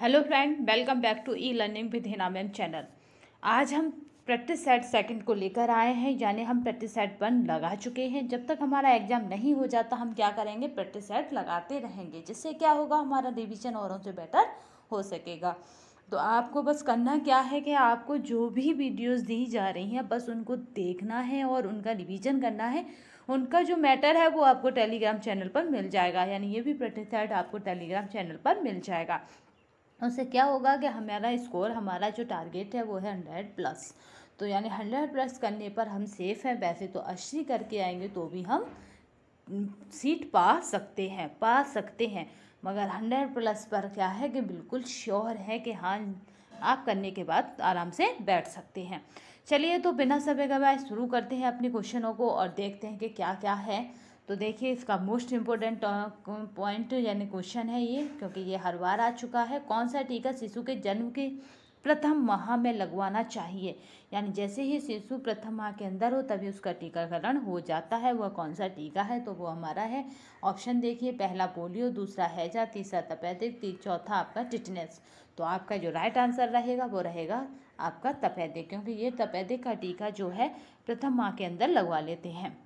hello friend welcome back to e learning with Hina ma'am channel आज हम practice set second को लेकर आए हैं यानी हम प्रैक्टिस सेट वन लगा चुके हैं जब तक हमारा एग्जाम नहीं हो जाता हम क्या करेंगे प्रैक्टिस सेट लगाते रहेंगे जिससे क्या होगा हमारा रिविजन औरों से बेटर हो सकेगा तो आपको बस करना क्या है कि आपको जो भी वीडियोस दी जा रही हैं बस उनको देखना है और उनका रिवीजन करना है उनका जो मैटर है वो आपको टेलीग्राम चैनल पर मिल जाएगा यानी ये भी प्रैक्टिस सेट आपको टेलीग्राम चैनल पर मिल जाएगा उससे क्या होगा कि हमारा स्कोर हमारा जो टारगेट है वो है हंड्रेड प्लस तो यानी हंड्रेड प्लस करने पर हम सेफ़ हैं वैसे तो अस्सी करके आएंगे तो भी हम सीट पा सकते हैं पा सकते हैं मगर हंड्रेड प्लस पर क्या है कि बिल्कुल श्योर है कि हाँ आप करने के बाद आराम से बैठ सकते हैं चलिए तो बिना समय गवाए शुरू करते हैं अपने क्वेश्चनों को और देखते हैं कि क्या क्या है तो देखिए इसका मोस्ट इम्पोर्टेंट पॉइंट यानी क्वेश्चन है ये क्योंकि ये हर बार आ चुका है कौन सा टीका शिशु के जन्म के प्रथम माह में लगवाना चाहिए यानी जैसे ही शिशु प्रथम माह के अंदर हो तभी उसका टीकाकरण हो जाता है वह कौन सा टीका है तो वो हमारा है ऑप्शन देखिए पहला पोलियो दूसरा हैजा तीसरा तपेदिक चौथा आपका टिटनेस तो आपका जो राइट आंसर रहेगा वो रहेगा आपका तपेदिक क्योंकि ये तपेदिक का टीका जो है प्रथम माह के अंदर लगवा लेते हैं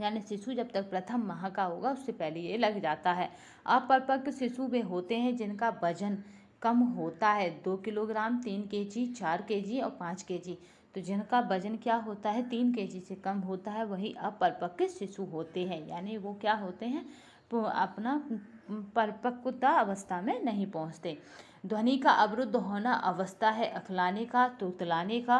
यानी शिशु जब तक प्रथम माह का होगा उससे पहले ये लग जाता है अपरपक्व शिशु वे होते हैं जिनका वजन कम होता है दो किलोग्राम तीन के जी चार के जी और पाँच के जी तो जिनका वजन क्या होता है तीन के जी से कम होता है वही अपरपक्व शिशु होते हैं यानी वो क्या होते हैं अपना परिपक्वता अवस्था में नहीं पहुँचते ध्वनि का अवरुद्ध होना अवस्था है अखलाने का तुतलाने का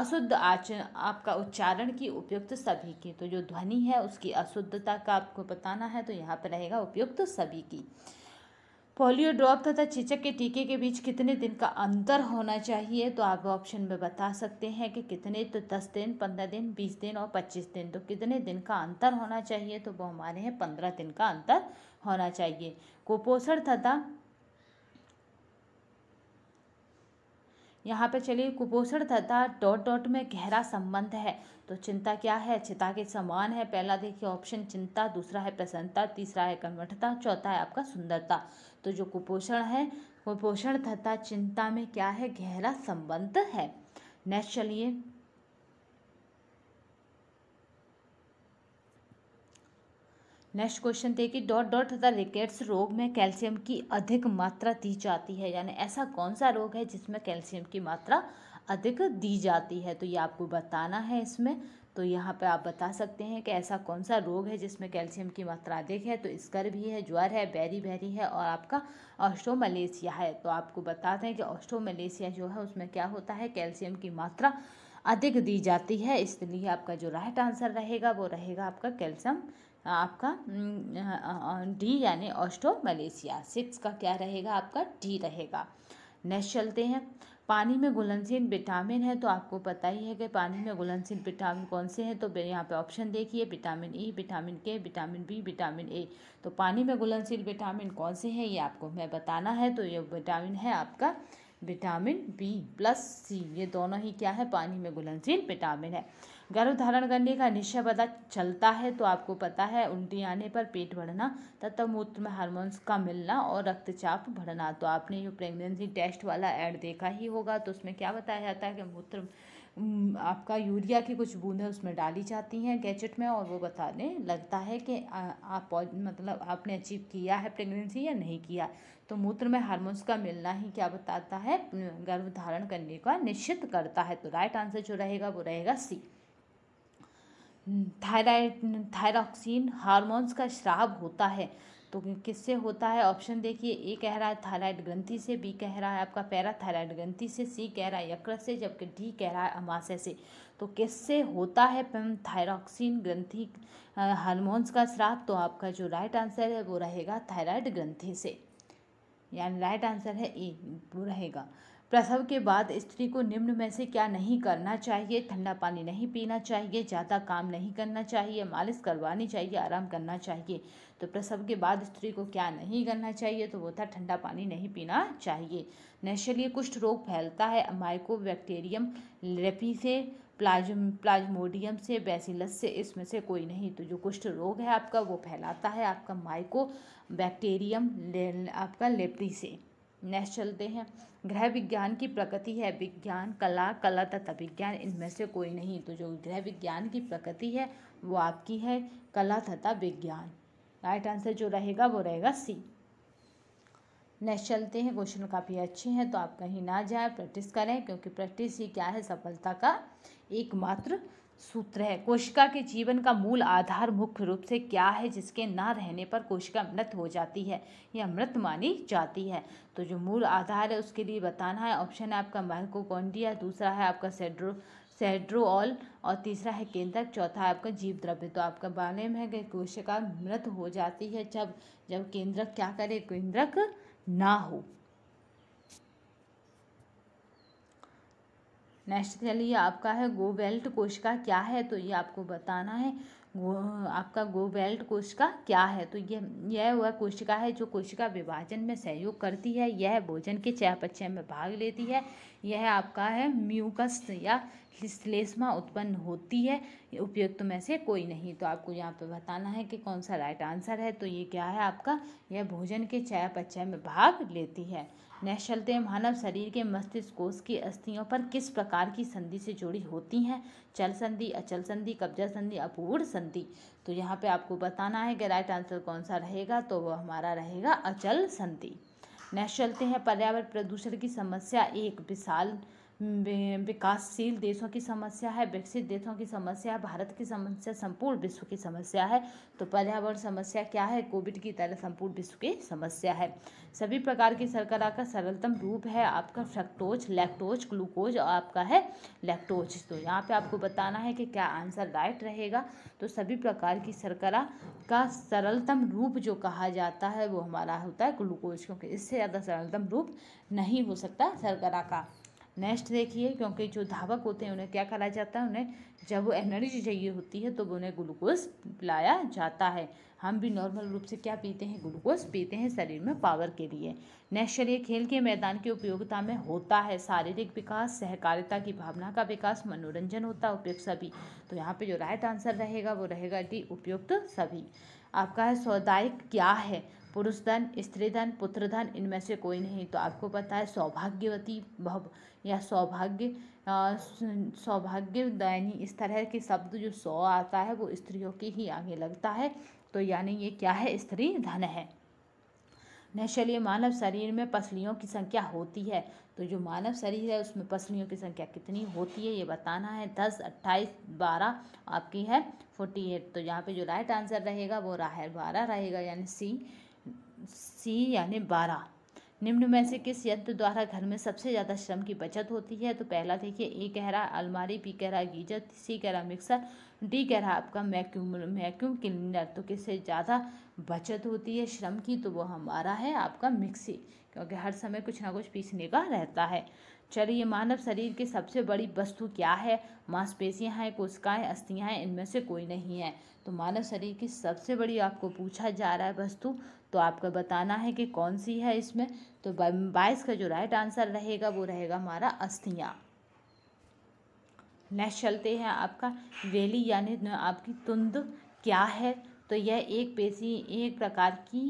अशुद्ध आचरण आपका उच्चारण की उपयुक्त सभी की तो जो ध्वनि है उसकी अशुद्धता का आपको बताना है तो यहाँ पर रहेगा उपयुक्त सभी की पोलियो ड्रॉप तथा चिचक के टीके के बीच कितने दिन का अंतर होना चाहिए तो आप ऑप्शन में बता सकते हैं कि कितने तो दस दिन पंद्रह दिन बीस दिन और पच्चीस दिन तो कितने दिन का अंतर होना चाहिए तो वो हमारे हैं पंद्रह दिन का अंतर होना चाहिए कुपोषण तथा यहाँ पे चलिए कुपोषण तथा डॉट डॉट में गहरा संबंध है तो चिंता क्या है चिता के समान है पहला देखिए ऑप्शन चिंता दूसरा है प्रसन्नता तीसरा है कन्वर्टता चौथा है आपका सुंदरता तो जो कुपोषण है कुपोषण तथा चिंता में क्या है गहरा संबंध है नेक्स्ट चलिए नेक्स्ट क्वेश्चन थे कि डॉट डॉट तथा रिकेट्स रोग में कैल्शियम की अधिक मात्रा दी जाती है यानी ऐसा कौन सा रोग है जिसमें कैल्शियम की मात्रा अधिक दी जाती है तो ये आपको बताना है इसमें तो यहाँ पे आप बता सकते हैं कि ऐसा कौन सा रोग है जिसमें कैल्शियम की मात्रा अधिक है तो स्कर भी है ज्वर है बैरी बैरी है और आपका ऑस्टो मलेशिया है तो आपको बताते हैं कि ऑस्टो मलेशिया जो है उसमें क्या होता है कैल्शियम की मात्रा अधिक दी जाती है इसलिए आपका जो राइट आंसर रहेगा वो रहेगा आपका कैल्शियम आपका डी यानी ऑस्टो मलेशिया सिक्स का क्या रहेगा आपका डी रहेगा नेक्स्ट चलते हैं पानी में घुलनशील विटामिन है तो आपको पता ही है कि पानी में घुलनशील विटामिन कौन से हैं तो यहाँ पे ऑप्शन देखिए vitamin E e, vitamin K vitamin B vitamin A तो पानी में घुलनशील विटामिन कौन से हैं ये आपको मैं बताना है तो ये विटामिन है आपका विटामिन बी प्लस सी ये दोनों ही क्या है पानी में घुलनशील विटामिन है गर्भ धारण करने का निश्चय पता चलता है तो आपको पता है उल्टी आने पर पेट बढ़ना तथा मूत्र में हार्मोन्स का मिलना और रक्तचाप बढ़ना तो आपने जो प्रेगनेंसी टेस्ट वाला ऐड देखा ही होगा तो उसमें क्या बताया जाता है कि मूत्र आपका यूरिया की कुछ बूंदें उसमें डाली जाती हैं गैजेट में और वो बताने लगता है कि आप मतलब आपने अचीव किया है प्रेगनेंसी या नहीं किया तो मूत्र में हार्मोन्स का मिलना ही क्या बताता है गर्भ धारण करने का निश्चित करता है तो राइट आंसर जो रहेगा वो रहेगा सी थायराइड थायरॉक्सिन हार्मोन्स का श्राव होता है तो किससे होता है ऑप्शन देखिए ए कह रहा है थायराइड ग्रंथि से बी कह रहा है आपका पैरा थायराइड ग्रंथि से सी कह रहा है यकृत से जबकि डी कह रहा है अमाशय से तो किससे होता है थायरॉक्सिन ग्रंथि हार्मोन्स का श्राप तो आपका जो राइट आंसर है वो रहेगा थायराइड ग्रंथि से यानी राइट आंसर है ए वो रहेगा प्रसव के बाद स्त्री को निम्न में से क्या नहीं करना चाहिए ठंडा पानी नहीं पीना चाहिए ज़्यादा काम नहीं करना चाहिए मालिश करवानी चाहिए आराम करना चाहिए तो प्रसव के बाद स्त्री को क्या नहीं करना चाहिए तो वो था ठंडा पानी नहीं पीना चाहिए नेशनली कुष्ठ रोग फैलता है माइको बैक्टेरियम लेपी से प्लाज प्लाज्मोडियम से बैसिलस से इसमें से कोई नहीं तो जो कुष्ठ रोग है आपका वो फैलाता है आपका माइको बैक्टेरियम ले, आपका लेपी से नेक्स्ट चलते हैं गृह विज्ञान की प्रकृति है विज्ञान कला कला तथा विज्ञान इनमें से कोई नहीं तो जो गृह विज्ञान की प्रकृति है वो आपकी है कला तथा विज्ञान राइट आंसर जो रहेगा वो रहेगा सी नेक्स्ट चलते हैं क्वेश्चन काफ़ी अच्छे हैं तो आप कहीं ना जाए प्रैक्टिस करें क्योंकि प्रैक्टिस ही क्या है सफलता का एकमात्र सूत्र है कोशिका के जीवन का मूल आधार मुख्य रूप से क्या है जिसके ना रहने पर कोशिका मृत हो जाती है या मृत मानी जाती है तो जो मूल आधार है उसके लिए बताना है ऑप्शन है आपका माइकोकोंडिया दूसरा है आपका सेड्रो सेड्रोल और तीसरा है केंद्रक चौथा है आपका जीव द्रव्य तो आपका बारे में है कि कोशिका मृत हो जाती है जब जब केंद्रक क्या करे केंद्रक ना हो नेक्स्ट चलिए आपका है गो बेल्ट कोशिका क्या है तो ये आपको बताना है गो आपका गो बेल्ट कोशिका क्या है तो यह यह वह कोशिका है जो कोशिका विभाजन में सहयोग करती है यह भोजन के चयापचय में भाग लेती है यह आपका है म्यूकस या श्लेष्मा उत्पन्न होती है उपयुक्त तो में से कोई नहीं तो आपको यहाँ पे बताना है कि कौन सा राइट आंसर है तो ये क्या है आपका यह भोजन के चयापचय में भाग लेती है नहशलते मानव शरीर के मस्तिष्क कोष की अस्थियों पर किस प्रकार की संधि से जुड़ी होती हैं चल संधि अचल संधि कब्जा संधि अपूर्ण संधि तो यहाँ पे आपको बताना है कि राइट आंसर कौन सा रहेगा तो वह हमारा रहेगा अचल संधि नहशलते हैं पर्यावरण प्रदूषण की समस्या एक विशाल विकासशील देशों की समस्या है विकसित देशों की समस्या है भारत की समस्या संपूर्ण विश्व की समस्या है तो पर्यावरण समस्या क्या है कोविड की तरह संपूर्ण विश्व की समस्या है सभी प्रकार की सरकरा का सरलतम रूप है आपका फ्रक्टोज लैक्टोज ग्लूकोज और आपका है लैक्टोज तो यहाँ पे आपको बताना है कि क्या आंसर राइट रहेगा तो सभी प्रकार की शर्करा का सरलतम रूप जो कहा जाता है वो हमारा होता है ग्लूकोज क्योंकि इससे ज़्यादा सरलतम रूप नहीं हो सकता शर्करा का नेक्स्ट देखिए क्योंकि जो धावक होते हैं उन्हें क्या कहा जाता है उन्हें जब वो एनर्जी चाहिए होती है तो उन्हें ग्लूकोज पिलाया जाता है हम भी नॉर्मल रूप से क्या पीते हैं ग्लूकोज पीते हैं शरीर में पावर के लिए नेक्स्ट चलिए खेल के मैदान की उपयोगिता में होता है शारीरिक विकास सहकारिता की भावना का विकास मनोरंजन होता है उपयुक्त सभी तो यहाँ पर जो राइट आंसर रहेगा वो रहेगा डी उपयुक्त सभी आपका है सौदायिक क्या है पुरुष धन स्त्री धन पुत्र धन इनमें से कोई नहीं तो आपको पता है सौभाग्यवती भव या सौभाग्य सौभाग्य दायनी इस तरह के शब्द जो सौ आता है वो स्त्रियों के ही आगे लगता है तो यानी ये क्या है स्त्री धन है निश्चलिए मानव शरीर में पसलियों की संख्या होती है तो जो मानव शरीर है उसमें पसलियों की संख्या कितनी होती है ये बताना है दस अट्ठाईस बारह आपकी है फोर्टी एट तो यहाँ पे जो राइट आंसर रहेगा वो राहर बारह रहेगा यानी सी सी यानी बारह निम्न में से किस यंत्र द्वारा घर में सबसे ज़्यादा श्रम की बचत होती है तो पहला देखिए ए कह रहा अलमारी बी कह रहा गीजर सी कह रहा मिक्सर डी कह रहा आपका वैक्यूम वैक्यूम क्लीनर तो किससे ज़्यादा बचत होती है श्रम की तो वो हमारा है आपका मिक्सी क्योंकि हर समय कुछ ना कुछ पीसने का रहता है चलिए मानव शरीर की सबसे बड़ी वस्तु क्या है मांसपेशियाँ हैं कोशिकाएँ अस्थियाँ हैं इनमें से कोई नहीं है तो मानव शरीर की सबसे बड़ी आपको पूछा जा रहा है वस्तु तो आपका बताना है कि कौन सी है इसमें तो बाईस का जो राइट आंसर रहेगा वो रहेगा हमारा अस्थियाँ नेक्स्ट चलते हैं आपका वेली यानी आपकी तुंद क्या है तो यह एक पेशी एक प्रकार की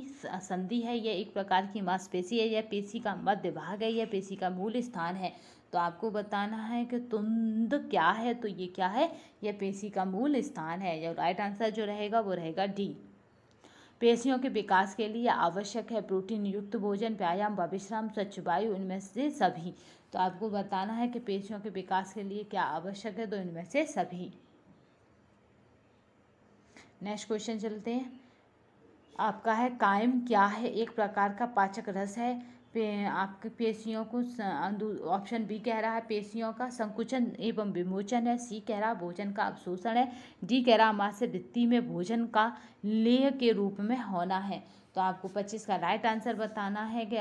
संधि है यह एक प्रकार की मांसपेशी है यह पेशी का मध्य भाग है यह पेशी का मूल स्थान है तो आपको बताना है कि तुंद क्या है तो ये क्या है यह पेशी का मूल स्थान है या राइट आंसर जो रहेगा वो रहेगा डी पेशियों के विकास के लिए आवश्यक है प्रोटीन युक्त भोजन व्यायाम व विश्राम स्वच्छ वायु इनमें से सभी तो आपको बताना है कि पेशियों के विकास के लिए क्या आवश्यक है तो इनमें से सभी नेक्स्ट क्वेश्चन चलते हैं आपका है कायम क्या है एक प्रकार का पाचक रस है पे आपके पेशियों को ऑप्शन बी कह रहा है पेशियों का संकुचन एवं विमोचन है सी कह रहा भोजन का अवशोषण है डी कह रहा मांस वृत्ति में भोजन का लेह के रूप में होना है तो आपको पच्चीस का राइट आंसर बताना है कि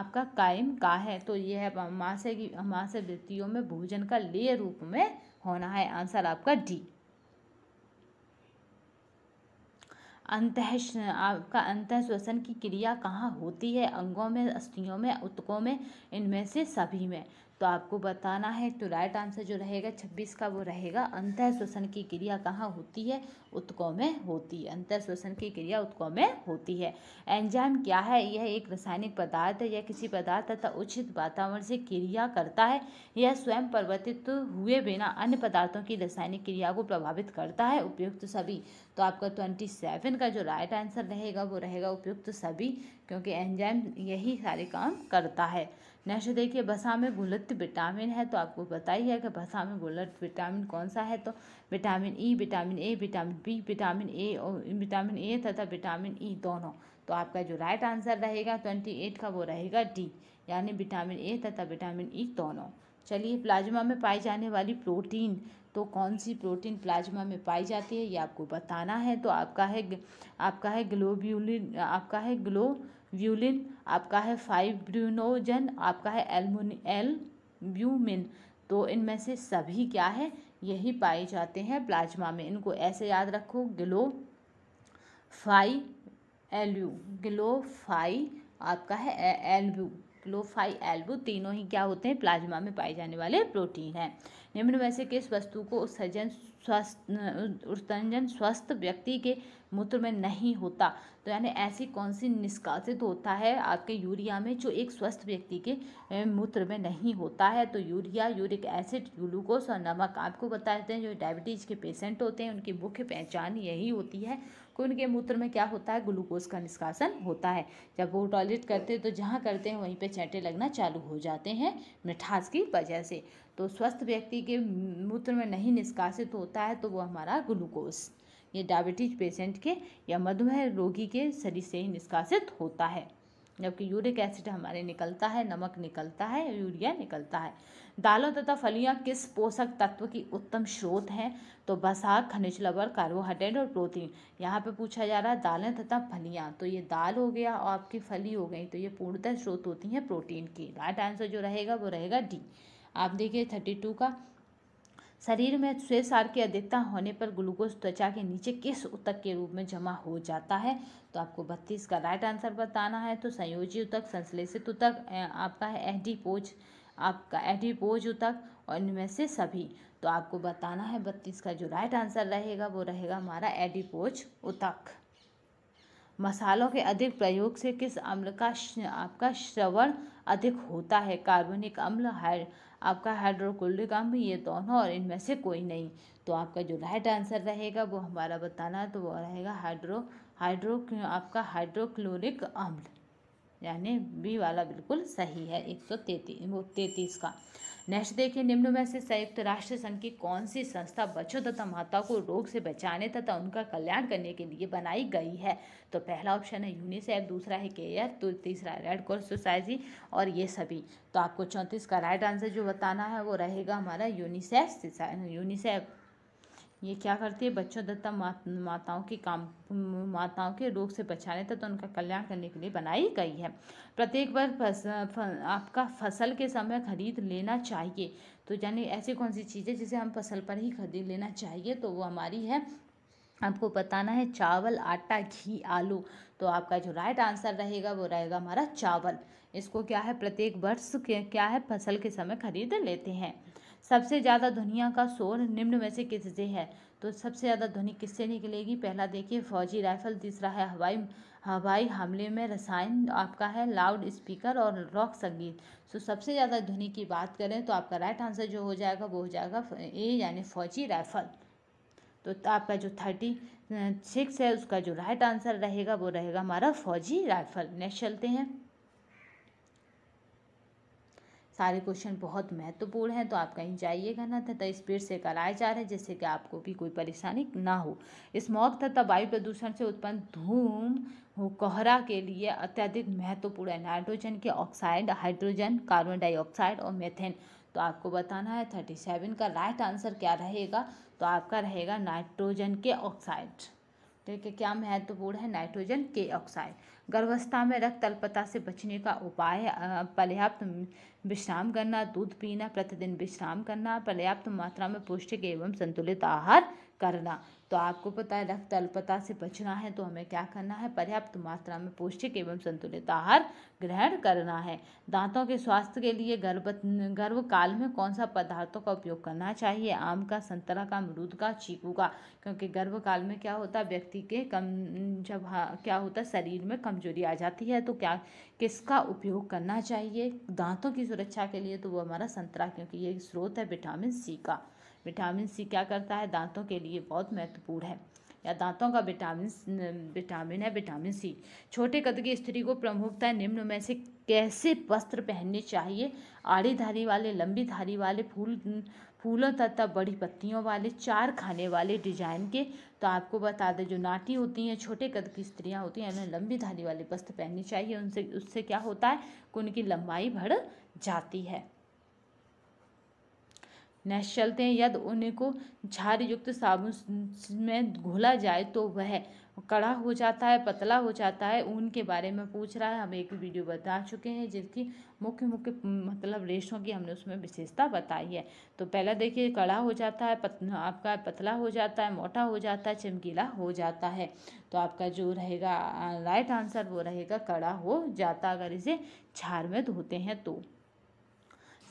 आपका कायम का है तो यह है मास्य की मांस वृत्तियों में भोजन का लेह रूप में होना है आंसर आपका डी अंत आपका अंत श्वसन की क्रिया कहाँ होती है अंगों में अस्थियों में उत्कों में इनमें से सभी में तो आपको बताना है तो राइट आंसर जो रहेगा छब्बीस का वो रहेगा अंत श्वसन की क्रिया कहाँ होती है उत्कों में होती है अंत श्वसन की क्रिया उत्कों में होती है एंजाइम क्या है यह एक रासायनिक पदार्थ है यह किसी पदार्थ तथा उचित वातावरण से क्रिया करता है यह स्वयं परिवर्तित हुए बिना अन्य पदार्थों की रासायनिक क्रिया को प्रभावित करता है उपयुक्त सभी तो आपका ट्वेंटी सेवन का जो राइट आंसर रहेगा वो रहेगा उपयुक्त सभी क्योंकि एंजाइम यही सारे काम करता है नेक्स्ट देखिए भसा में घुलत विटामिन है तो आपको पता ही है कि भसा में घुलत विटामिन कौन सा है तो vitamin E vitamin A vitamin B vitamin A और विटामिन ए तथा विटामिन ई दोनों तो आपका जो राइट आंसर रहेगा ट्वेंटी एट का वो रहेगा डी यानी विटामिन ए तथा विटामिन ई दोनों चलिए प्लाज्मा में पाई जाने वाली प्रोटीन तो कौन सी प्रोटीन प्लाज्मा में पाई जाती है ये आपको बताना है तो आपका है आपका है ग्लोब्यूलिन आपका है ग्लोव्यूलिन आपका है फाइव ब्रूनोजन आपका है एलमुन एल ब्यूमिन तो इनमें से सभी क्या है यही पाए जाते हैं प्लाज्मा में इनको ऐसे याद रखो गिलो फाई एलयू ग्लो फाई आपका है एलव्यू ग्लोफाई एल्बू तीनों ही क्या होते हैं प्लाज्मा में पाए जाने वाले प्रोटीन हैं निम्न में से किस वस्तु को उत्सर्जन स्वस्थ उत्सर्जन स्वस्थ व्यक्ति के मूत्र में नहीं होता तो यानी ऐसी कौन सी निष्कासित होता है आपके यूरिया में जो एक स्वस्थ व्यक्ति के मूत्र में नहीं होता है तो यूरिया यूरिक एसिड ग्लूकोस और नमक आपको बता देते हैं जो डायबिटीज़ के पेशेंट होते हैं उनकी मुख्य पहचान यही होती है कि उनके मूत्र में क्या होता है ग्लूकोज का निष्कासन होता है जब वो टॉयलेट करते हैं तो जहाँ करते हैं वहीं पर चैटे लगना चालू हो जाते हैं मिठास की वजह से तो स्वस्थ व्यक्ति के मूत्र में नहीं निष्कासित होता है तो वो हमारा ग्लूकोज ये डायबिटीज पेशेंट के या मधुमेह रोगी के शरीर से ही निष्कासित होता है जबकि यूरिक एसिड हमारे निकलता है नमक निकलता है यूरिया निकलता है दालों तथा फलियां किस पोषक तत्व की उत्तम स्रोत हैं तो बसा हाँ, खनिज लवर कार्बोहाइड्रेट और प्रोटीन यहाँ पे पूछा जा रहा है दालें तथा फलियां तो ये दाल हो गया और आपकी फली हो गई तो ये पूर्णतः स्रोत होती हैं प्रोटीन की राइट आंसर जो रहेगा वो रहेगा डी आप देखिए थर्टी टू का शरीर में सार की अधिकता होने पर ग्लूकोज त्वचा के नीचे किस उतक के रूप में जमा हो जाता है तो आपको बत्तीस का राइट आंसर बताना है तो संयोजी उतक संश्लेषित उतक आपका है एडिपोज आपका एडिपोज उतक और इनमें से सभी तो आपको बताना है बत्तीस का जो राइट आंसर रहेगा वो रहेगा हमारा एडिपोज उतक मसालों के अधिक प्रयोग से किस अम्ल का आपका श्रवण अधिक होता है कार्बनिक अम्ल आपका हाइड्रोक्लोरिक अम्ल ये दोनों और इनमें से कोई नहीं तो आपका जो राइट आंसर रहेगा वो हमारा बताना तो वो रहेगा हाइड्रो हाइड्रो आपका हाइड्रोक्लोरिक अम्ल यानी बी वाला बिल्कुल सही है एक सौ वो तैतीस का नेक्स्ट देखिए निम्न में से संयुक्त राष्ट्र संघ की कौन सी संस्था बच्चों तथा माताओं को रोग से बचाने तथा उनका कल्याण करने के लिए बनाई गई है तो पहला ऑप्शन है यूनिसेफ दूसरा है केयर तो तीसरा रेड क्रॉस सोसाइटी और ये सभी तो आपको चौंतीस का राइट आंसर जो बताना है वो रहेगा हमारा यूनिसेफ यूनिसेफ ये क्या करती है बच्चों दत्ता मात, माताओं के काम माताओं के रोग से बचाने तथा तो उनका कल्याण करने के लिए बनाई गई है प्रत्येक बार फस, फ, आपका फसल के समय खरीद लेना चाहिए तो यानी ऐसी कौन सी चीज़ें जिसे हम फसल पर ही खरीद लेना चाहिए तो वो हमारी है आपको बताना है चावल आटा घी आलू तो आपका जो राइट आंसर रहेगा वो रहेगा हमारा चावल इसको क्या है प्रत्येक वर्ष क्या है फसल के समय खरीद लेते हैं सबसे ज़्यादा ध्वनिया का शोर निम्न में से किससे है तो सबसे ज़्यादा ध्वनि किससे निकलेगी पहला देखिए फौजी राइफल तीसरा है हवाई हवाई हमले में रसायन आपका है लाउड स्पीकर और रॉक संगीत सो तो सबसे ज़्यादा ध्वनि की बात करें तो आपका राइट आंसर जो हो जाएगा वो हो जाएगा ए यानी फौजी राइफल तो आपका जो थर्टी सिक्स है उसका जो राइट आंसर रहेगा वो रहेगा हमारा फौजी राइफल नेक्स्ट चलते हैं सारे क्वेश्चन बहुत महत्वपूर्ण हैं तो आप कहीं जाइएगा ना तथा स्पीड से कराए जा रहे हैं जिससे कि आपको भी कोई परेशानी ना हो स्मॉग तथा वायु प्रदूषण से उत्पन्न धूम कोहरा के लिए अत्यधिक महत्वपूर्ण है नाइट्रोजन के ऑक्साइड हाइड्रोजन कार्बन डाइऑक्साइड और मेथेन तो आपको बताना है थर्टी सेवन का राइट आंसर क्या रहेगा तो आपका रहेगा नाइट्रोजन के ऑक्साइड ठीक है क्या महत्वपूर्ण है नाइट्रोजन के ऑक्साइड गर्भावस्था में रक्त अल्पता से बचने का उपाय पर्याप्त विश्राम करना दूध पीना प्रतिदिन विश्राम करना पर्याप्त मात्रा में पौष्टिक एवं संतुलित आहार करना तो आपको पता है रक्त अल्पता से बचना है तो हमें क्या करना है पर्याप्त मात्रा में पौष्टिक एवं संतुलित आहार ग्रहण करना है दांतों के स्वास्थ्य के लिए गर्भ गर्भ काल में कौन सा पदार्थों का उपयोग करना चाहिए आम का संतरा का अमरूद का चीकू का क्योंकि गर्भ काल में क्या होता है व्यक्ति के कम जब हाँ, क्या होता है शरीर में कमजोरी आ जाती है तो क्या किसका उपयोग करना चाहिए दांतों की सुरक्षा के लिए तो वो हमारा संतरा क्योंकि ये स्रोत है विटामिन सी का विटामिन सी क्या करता है दांतों के लिए बहुत महत्वपूर्ण है या दांतों का विटामिन विटामिन है विटामिन सी छोटे कद की स्त्री को प्रमुखता निम्न में से कैसे वस्त्र पहनने चाहिए आड़ी धारी वाले लंबी धारी वाले फूल फूलों तथा बड़ी पत्तियों वाले चार खाने वाले डिजाइन के तो आपको बता दें जो नाटी होती हैं छोटे कद की स्त्रियां होती हैं उन्हें लंबी धारी वाले वस्त्र पहनने चाहिए उनसे उससे क्या होता है कि उनकी लंबाई बढ़ जाती है नश चलते हैं यदि उन्हें को झार युक्त साबुन में घोला जाए तो वह कड़ा हो जाता है पतला हो जाता है ऊन के बारे में पूछ रहा है हम एक वीडियो बता चुके हैं जिसकी मुख्य मुख्य मतलब रेशों की हमने उसमें विशेषता बताई है तो पहला देखिए कड़ा हो जाता है पत, आपका पतला हो जाता है मोटा हो जाता है चमकीला हो जाता है तो आपका जो रहेगा राइट आंसर वो रहेगा कड़ा हो जाता अगर इसे झार में धोते हैं तो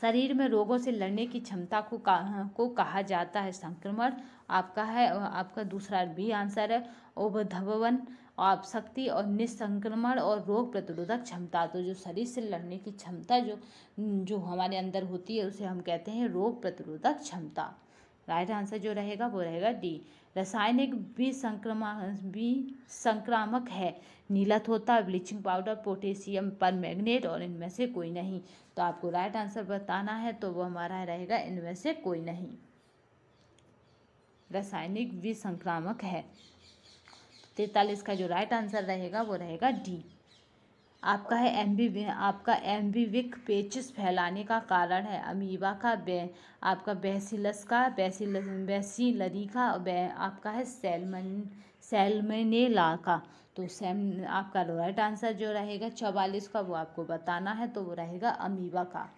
शरीर में रोगों से लड़ने की क्षमता को का, हाँ, को कहा जाता है संक्रमण आपका है आपका दूसरा भी आंसर है उपधवन आप शक्ति और निसंक्रमण और रोग प्रतिरोधक क्षमता तो जो शरीर से लड़ने की क्षमता जो जो हमारे अंदर होती है उसे हम कहते हैं रोग प्रतिरोधक क्षमता राइट आंसर जो रहेगा वो रहेगा डी रासायनिक भी संक्रमा भी संक्रामक है नीला थोता bleaching powder potassium permanganate और इनमें से कोई नहीं तो आपको राइट आंसर बताना है तो वह हमारा रहेगा इनमें से कोई नहीं रासायनिक विसंक्रामक है तैतालीस का जो राइट आंसर रहेगा वो रहेगा डी आपका है एम्बी आपका एम्बीविक पेचिस फैलाने का कारण है अमीबा का बे आपका बेसिलस का बेसिल बेसिलरी का बे आपका है सेलमन सेलमेनेला का तो सेम आपका राइट आंसर जो रहेगा चवालीस का वो आपको बताना है तो वो रहेगा अमीबा का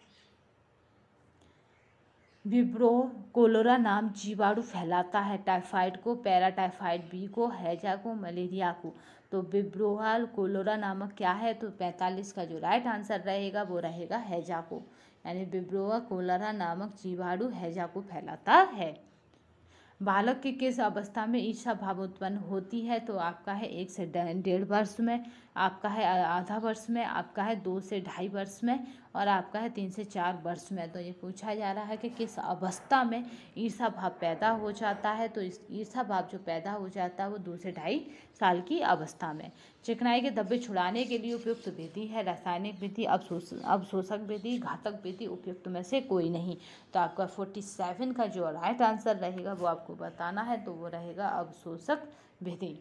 विब्रो कोलोरा नाम जीवाणु फैलाता है टाइफाइड को पैराटाइफाइड बी को हैजा को मलेरिया को तो विब्रोहाल कोलोरा नामक क्या है तो पैंतालीस का जो राइट आंसर रहेगा वो रहेगा हैजा को यानी विब्रोहा कोलोरा नामक जीवाणु हैजा को फैलाता है बालक की किस अवस्था में ईर्षा भाव उत्पन्न होती है तो आपका है एक से डेढ़ वर्ष में आपका है आधा वर्ष में आपका है दो से ढाई वर्ष में और आपका है तीन से चार वर्ष में तो ये पूछा जा रहा है कि किस अवस्था में ईर्षा भाव पैदा हो जाता है तो इस ईर्षा भाव जो पैदा हो जाता है वो दो से ढाई साल की अवस्था में चिकनाई के धब्बे छुड़ाने के लिए उपयुक्त विधि है रासायनिक विधि अवशोष अवशोषक विधि घातक विधि उपयुक्त में से कोई नहीं तो आपका फोर्टी सेवन का जो राइट आंसर रहेगा वो आपको बताना है तो वो रहेगा अवशोषक विधि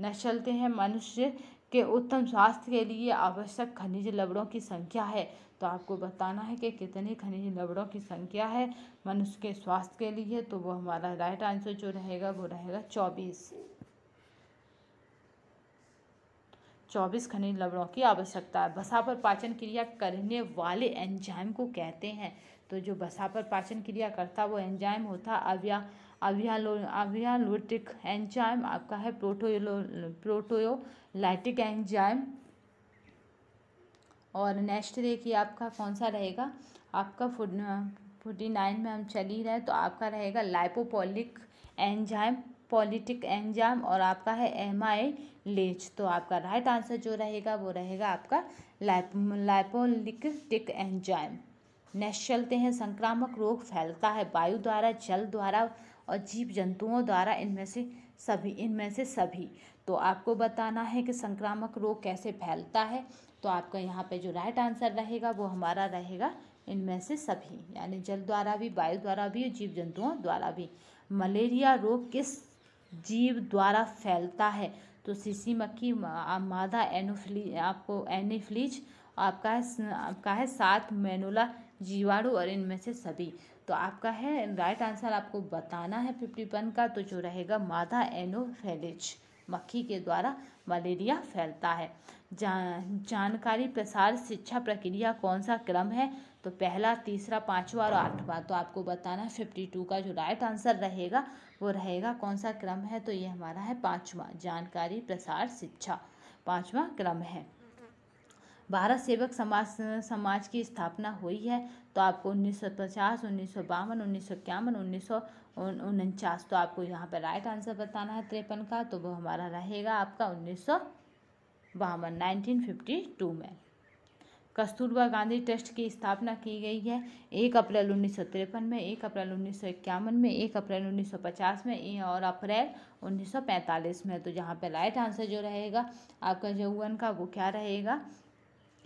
नेक्स्ट चलते हैं मनुष्य के उत्तम स्वास्थ्य के लिए आवश्यक खनिज लवड़ों की संख्या है तो आपको बताना है कि कितनी खनिज लवड़ों की संख्या है मनुष्य के स्वास्थ्य के लिए तो वो हमारा राइट आंसर जो रहेगा वो रहेगा चौबीस चौबीस खनिज लवड़ों की आवश्यकता है बसा पर पाचन क्रिया करने वाले एंजाइम को कहते हैं तो जो बसा पर पाचन क्रिया करता वो एंजाइम होता अव्या अभियालो अभियालोटिक एंजाइम आपका है प्रोटोलो प्रोटोलाइटिक एंजाइम और नेक्स्ट देखिए आपका कौन सा रहेगा आपका फोर्टी नाइन में हम चल ही रहे तो आपका रहेगा लाइपोपोलिक एंजाइम पॉलिटिक एंजाम और आपका है एम आई लेज तो आपका राइट आंसर जो रहेगा वो रहेगा आपका लाइप लाइपोलिकटिक एंजाइम नेक्स्ट चलते हैं संक्रामक रोग फैलता है वायु द्वारा जल द्वारा और जीव जंतुओं द्वारा इनमें से सभी इनमें से सभी तो आपको बताना है कि संक्रामक रोग कैसे फैलता है तो आपका यहाँ पे जो राइट आंसर रहेगा वो हमारा रहेगा इनमें से सभी यानी जल द्वारा भी वायु द्वारा भी जीव जंतुओं द्वारा भी मलेरिया रोग किस जीव द्वारा फैलता है तो सीसी मक्खी मादा एनोफ्ली आपको एनिफ्लीज आपका है आपका है सात मैनोला जीवाणु और इनमें से सभी तो आपका है राइट आंसर आपको बताना है फिफ्टी वन का तो जो रहेगा मादा एनोफेलिज मक्खी के द्वारा मलेरिया फैलता है जा, जानकारी प्रसार शिक्षा प्रक्रिया कौन सा क्रम है तो पहला तीसरा पाँचवा और आठवां तो आपको बताना है फिफ्टी टू का जो राइट आंसर रहेगा वो रहेगा कौन सा क्रम है तो ये हमारा है पांचवा जानकारी प्रसार शिक्षा पाँचवा क्रम है भारत सेवक समाज समाज की स्थापना हुई है तो आपको उन्नीस सौ पचास उन्नीस सौ बावन उन्नीस सौ इक्यावन उन्नीस सौ उनचास तो आपको यहाँ पर राइट आंसर बताना है तिरपन का तो वो हमारा रहेगा आपका उन्नीस सौ बावन नाइनटीन फिफ्टी टू में कस्तूरबा गांधी ट्रस्ट की स्थापना की गई है एक अप्रैल उन्नीस सौ तिरपन में एक अप्रैल उन्नीस सौ इक्यावन में एक अप्रैल उन्नीस सौ पचास में और अप्रैल उन्नीस सौ पैंतालीस में तो यहाँ पे राइट आंसर जो रहेगा आपका जो वन का वो क्या रहेगा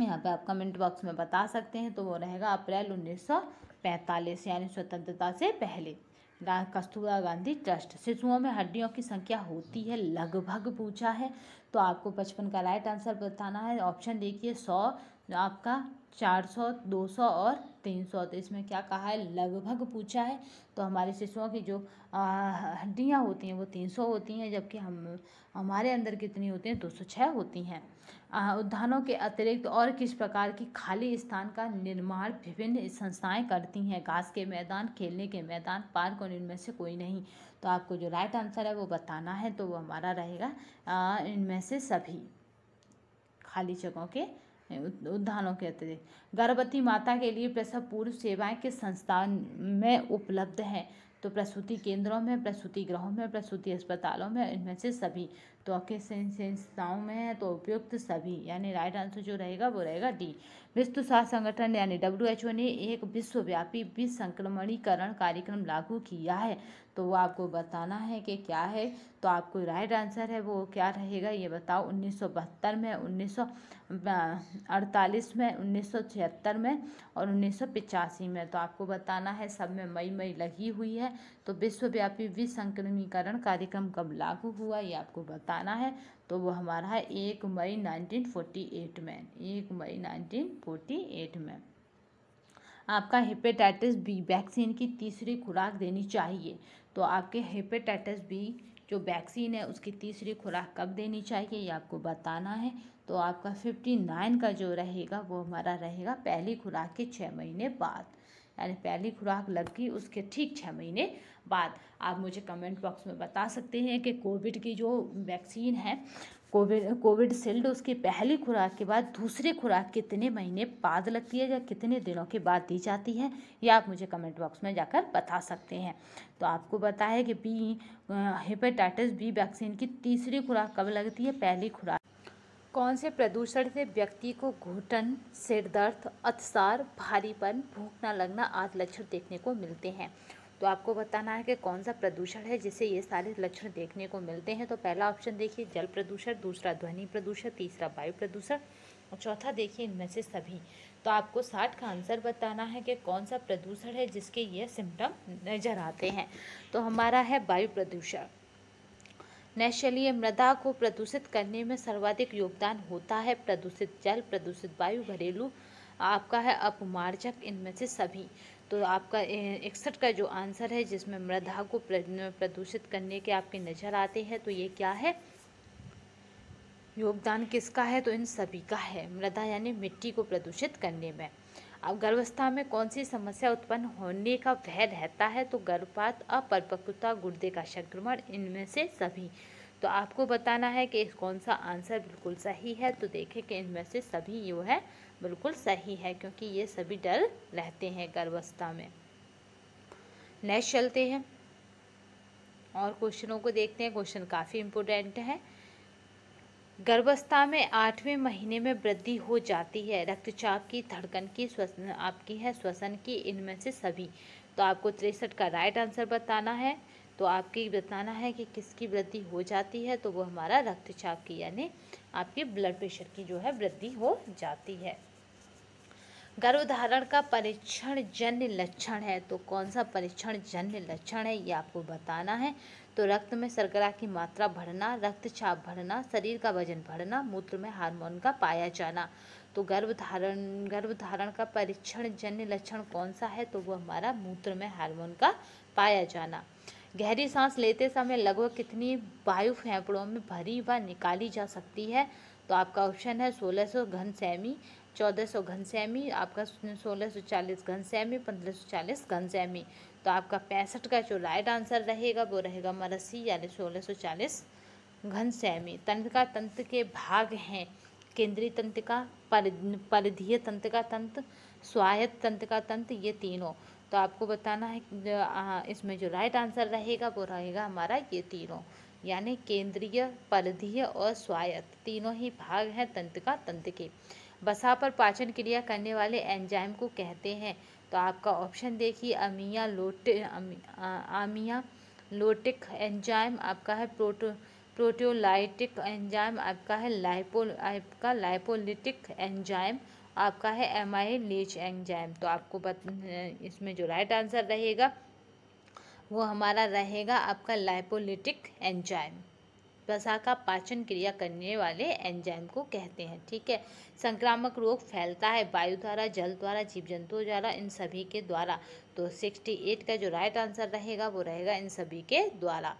यहाँ पे आप कमेंट बॉक्स में बता सकते हैं तो वो रहेगा अप्रैल 1945 यानी स्वतंत्रता से पहले कस्तूरबा गांधी ट्रस्ट शिशुओं में हड्डियों की संख्या होती है लगभग पूछा है तो आपको बचपन का राइट आंसर बताना है ऑप्शन देखिए सौ आपका चार सौ दो सौ और तीन सौ तो इसमें क्या कहा है लगभग पूछा है तो हमारे शिशुओं की जो हड्डियाँ होती हैं वो तीन सौ होती हैं जबकि हम हमारे अंदर कितनी होती हैं दो सौ छः होती हैं उद्यानों के अतिरिक्त और किस प्रकार की खाली स्थान का निर्माण विभिन्न संस्थाएं करती हैं घास के मैदान खेलने के मैदान पार्क और इनमें से कोई नहीं तो आपको जो राइट आंसर है वो बताना है तो वो हमारा रहेगा इनमें से सभी खाली जगहों के उद्यानों के अतिरिक्त गर्भवती माता के लिए प्रसव पूर्व सेवाएं किस संस्थान में उपलब्ध हैं तो प्रसूति केंद्रों में प्रसूति ग्रहों में प्रसूति अस्पतालों में इनमें से सभी तो आखिर संस्थाओं में है तो उपयुक्त सभी यानी राइट आंसर जो रहेगा वो रहेगा डी विश्व स्वास्थ्य संगठन यानी डब्ल्यू एच ओ ने एक विश्वव्यापी विश्व संक्रमणीकरण कार्यक्रम लागू किया है तो वो आपको बताना है कि क्या है तो आपको राइट आंसर है वो क्या रहेगा ये बताओ उन्नीस में उन्नीस में उन्नीस में और उन्नीस में तो आपको बताना है सब में मई मई लगी हुई है तो विश्वव्यापी विसंक्रमीकरण कार्यक्रम कब लागू हुआ ये आपको बता बताना है तो वो हमारा है एक मई 1948 में एक मई 1948 में आपका हेपेटाइटिस बी वैक्सीन की तीसरी खुराक देनी चाहिए तो आपके हेपेटाइटिस बी जो वैक्सीन है उसकी तीसरी खुराक कब देनी चाहिए ये आपको बताना है तो आपका फिफ्टी नाइन का जो रहेगा वो हमारा रहेगा पहली खुराक के छः महीने बाद यानी पहली खुराक लग गई उसके ठीक छः महीने बाद आप मुझे कमेंट बॉक्स में बता सकते हैं कि कोविड की जो वैक्सीन है कोविड कोविडशील्ड उसकी पहली खुराक के बाद दूसरी खुराक कितने महीने बाद लगती है या कितने दिनों के बाद दी जाती है ये आप मुझे कमेंट बॉक्स में जाकर बता सकते हैं तो आपको बताया कि बी हेपेटाइटिस बी वैक्सीन की तीसरी खुराक कब लगती है पहली खुराक कौन से प्रदूषण से व्यक्ति को घुटन सिरदर्द अतसार भारीपन भूख न लगना आदि लक्षण देखने को मिलते हैं तो आपको बताना है कि कौन सा प्रदूषण है जिसे ये सारे लक्षण देखने को मिलते हैं तो पहला ऑप्शन देखिए जल प्रदूषण दूसरा ध्वनि प्रदूषण तीसरा वायु प्रदूषण और चौथा देखिए इनमें से सभी तो आपको साठ का आंसर बताना है कि कौन सा प्रदूषण है जिसके ये सिम्टम नज़र आते हैं तो हमारा है वायु प्रदूषण नैशलीय मृदा को प्रदूषित करने में सर्वाधिक योगदान होता है प्रदूषित जल प्रदूषित वायु घरेलू आपका है अपमार्जक इनमें से सभी तो आपका इकसठ का जो आंसर है जिसमें मृदा को प्रदूषित करने के आपके नज़र आते हैं तो ये क्या है योगदान किसका है तो इन सभी का है मृदा यानी मिट्टी को प्रदूषित करने में अब गर्भावस्था में कौन सी समस्या उत्पन्न होने का भय रहता है तो गर्भपात अपरिपक्वता गुर्दे का संक्रमण इनमें से सभी तो आपको बताना है कि कौन सा आंसर बिल्कुल सही है तो देखें कि इनमें से सभी यो है बिल्कुल सही है क्योंकि ये सभी डर रहते हैं गर्भावस्था में नेक्स्ट चलते हैं और क्वेश्चनों को देखते हैं क्वेश्चन काफ़ी इंपॉर्टेंट है गर्भावस्था में आठवें महीने में वृद्धि हो जाती है रक्तचाप की धड़कन की श्वसन आपकी है श्वसन की इनमें से सभी तो आपको तिरसठ का राइट आंसर बताना है तो आपकी बताना है कि किसकी वृद्धि हो जाती है तो वो हमारा रक्तचाप की यानी आपके ब्लड प्रेशर की जो है वृद्धि हो जाती है गर्भधारण का परीक्षण जन्य लक्षण है तो कौन सा परीक्षण जन्य लक्षण है ये आपको बताना है तो रक्त में शर्करा की मात्रा बढ़ना रक्तचाप बढ़ना शरीर का वजन बढ़ना मूत्र में हार्मोन का पाया जाना तो गर्भधारण गर्भधारण का परीक्षण जन्य लक्षण कौन सा है तो वो हमारा मूत्र में हार्मोन का पाया जाना गहरी सांस लेते समय लगभग कितनी वायु फेफड़ों में भरी व निकाली जा सकती है तो आपका ऑप्शन है 1600 घन सेमी 1400 घन सेमी आपका 1640 घन सेमी 1540 घन सेमी तो आपका पैंसठ का जो राइट आंसर रहेगा वो रहेगा मरसी यानी सोलह सौ चालीस सैमी तंत्रिका तंत्र के भाग हैं केंद्रीय तंत्रिका परिधीय तंत्रिका तंत्र स्वायत्त तंत्रिका तंत्र ये तीनों तो आपको बताना है इसमें जो राइट आंसर रहेगा वो रहेगा हमारा ये तीनों यानी केंद्रीय परिधीय और स्वायत्त तीनों ही भाग हैं तंत्रिका तंत्र के बसा पर पाचन क्रिया करने वाले एंजाइम को कहते हैं तो आपका ऑप्शन देखिए अमिया लोटे आमिया लोटिक एंजाइम आपका है प्रोटो प्रोटोलाइटिक एंजाइम आपका है लाइपो आपका लाइपोलिटिक एंजाइम आपका है लेच एंजाइम तो आपको बत, इसमें जो राइट आंसर रहेगा वो हमारा रहेगा आपका लाइपोलिटिक एंजाइम वसा का पाचन क्रिया करने वाले एंजाइम को कहते हैं ठीक है संक्रामक रोग फैलता है वायु द्वारा जल द्वारा जीव जंतु द्वारा इन सभी के द्वारा तो सिक्सटी एट का जो राइट आंसर रहेगा वो रहेगा इन सभी के द्वारा